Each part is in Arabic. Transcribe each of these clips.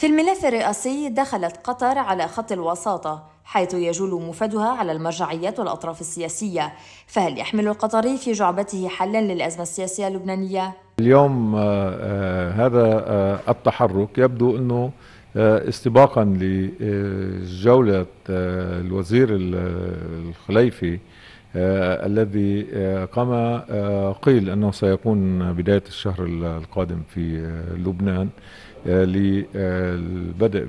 في الملف الرئاسي دخلت قطر على خط الوساطة حيث يجول مفادها على المرجعيات والأطراف السياسية فهل يحمل القطري في جعبته حلا للأزمة السياسية اللبنانية؟ اليوم آه، آه، هذا آه، التحرك يبدو أنه استباقا لجولة الوزير الخليفي آه، الذي كما آه، آه، قيل أنه سيكون بداية الشهر القادم في لبنان للبدء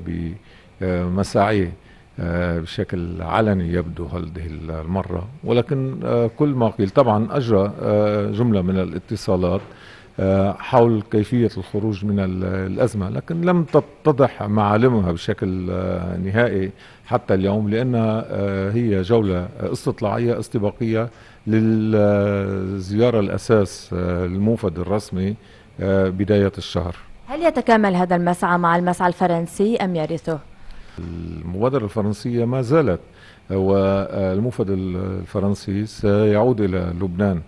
بمساعيه بشكل علني يبدو هذه المرة ولكن كل ما قيل طبعا أجرى جملة من الاتصالات آه، حول كيفية الخروج من الأزمة لكن لم تتضح معالمها بشكل آه، نهائي حتى اليوم لأنها آه، هي جولة استطلاعية استباقية للزيارة الأساس الموفد الرسمي بداية الشهر هل يتكامل هذا المسعى مع المسعى الفرنسي أم يرثه؟ المبادرة الفرنسية ما زالت والموفد الفرنسي سيعود إلى لبنان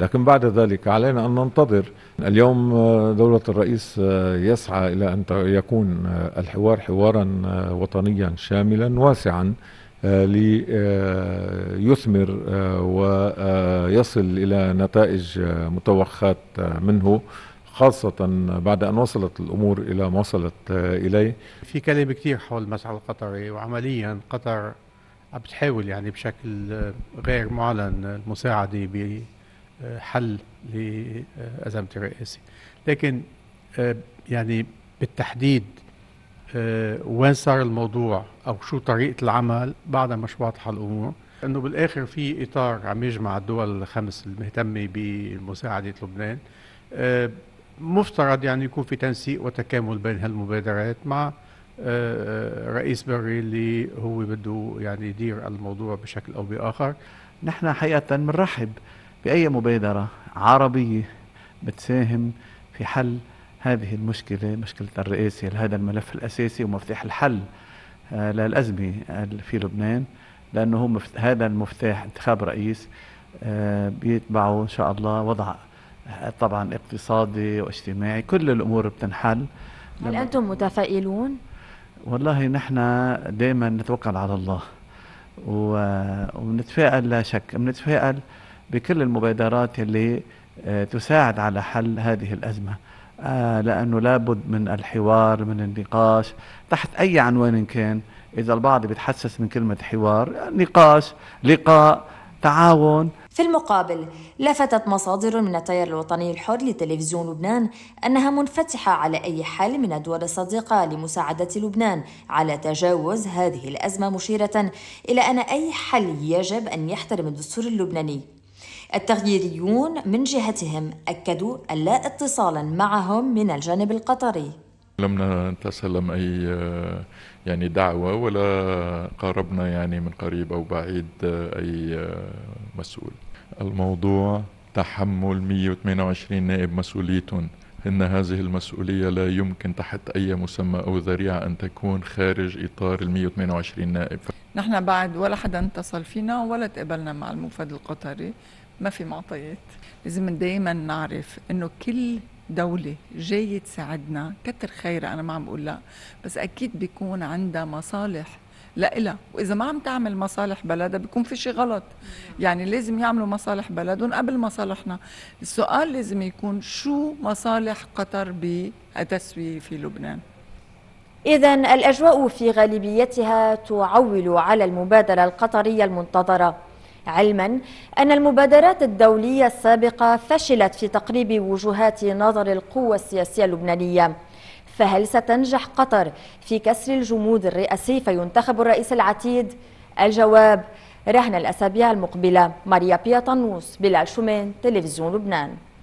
لكن بعد ذلك علينا أن ننتظر اليوم آه، دولة الرئيس آه، يسعى إلى أن يكون آه، الحوار حوارا وطنيا شاملا واسعا ليثمر ويصل إلى نتائج متوخات منه خاصة بعد أن وصلت الأمور إلى ما وصلت إليه في كلام كثير حول المسعى القطري وعمليا قطر عم بتحاول يعني بشكل غير معلن المساعدة حل لأزمة الرئاسي لكن آه، يعني بالتحديد آه، وين صار الموضوع أو شو طريقة العمل بعد ما واضحة الأمور أنه بالآخر في إطار عم يجمع الدول الخمس المهتمة بمساعدة لبنان آه، مفترض يعني يكون في تنسيق وتكامل بين هالمبادرات مع رئيس بري اللي هو بده يعني يدير الموضوع بشكل او باخر نحن حقيقه بنرحب بأي مبادرة عربية بتساهم في حل هذه المشكلة مشكلة الرئاسة لهذا الملف الأساسي ومفتاح الحل آه، للأزمة في لبنان لأنه هذا المفتاح انتخاب رئيس آه، بيتبعه إن شاء الله وضع آه، طبعا اقتصادي واجتماعي كل الأمور بتنحل هل أنتم متفائلون؟ والله نحن دائما نتوكل على الله ونتفائل لا شك نتفائل بكل المبادرات اللي آه، تساعد على حل هذه الأزمة آه، لأنه لابد من الحوار من النقاش تحت أي عنوان كان إذا البعض بيتحسس من كلمة حوار نقاش لقاء تعاون في المقابل لفتت مصادر من التيار الوطني الحر لتلفزيون لبنان أنها منفتحة على أي حل من الدول الصديقة لمساعدة لبنان على تجاوز هذه الأزمة مشيرة إلى أن أي حل يجب أن يحترم الدستور اللبناني التغييريون من جهتهم أكدوا ألا اتصالا معهم من الجانب القطري لم نتسلم اي آه، يعني دعوه ولا قاربنا يعني من قريب او بعيد آه، اي آه، مسؤول. الموضوع تحمل 128 نائب مسؤوليتهم ان هذه المسؤوليه لا يمكن تحت اي مسمى او ذريعه ان تكون خارج اطار ال 128 نائب. نحن بعد ولا حدا اتصل فينا ولا تقابلنا مع المفاد القطري ما في معطيات لازم دائما نعرف انه كل دولة جاية تساعدنا كتر خيرها أنا ما عم بقول لا بس أكيد بيكون عندها مصالح لإلها وإذا ما عم تعمل مصالح بلدها بيكون في شيء غلط يعني لازم يعملوا مصالح بلدهم قبل مصالحنا السؤال لازم يكون شو مصالح قطر بالتسوية في لبنان إذا الأجواء في غالبيتها تعول على المبادرة القطرية المنتظرة علما أن المبادرات الدولية السابقة فشلت في تقريب وجهات نظر القوى السياسية اللبنانية فهل ستنجح قطر في كسر الجمود الرئاسي فينتخب الرئيس العتيد؟ الجواب رهن الأسابيع المقبلة ماريا بيا طنوس بلال شومين تلفزيون لبنان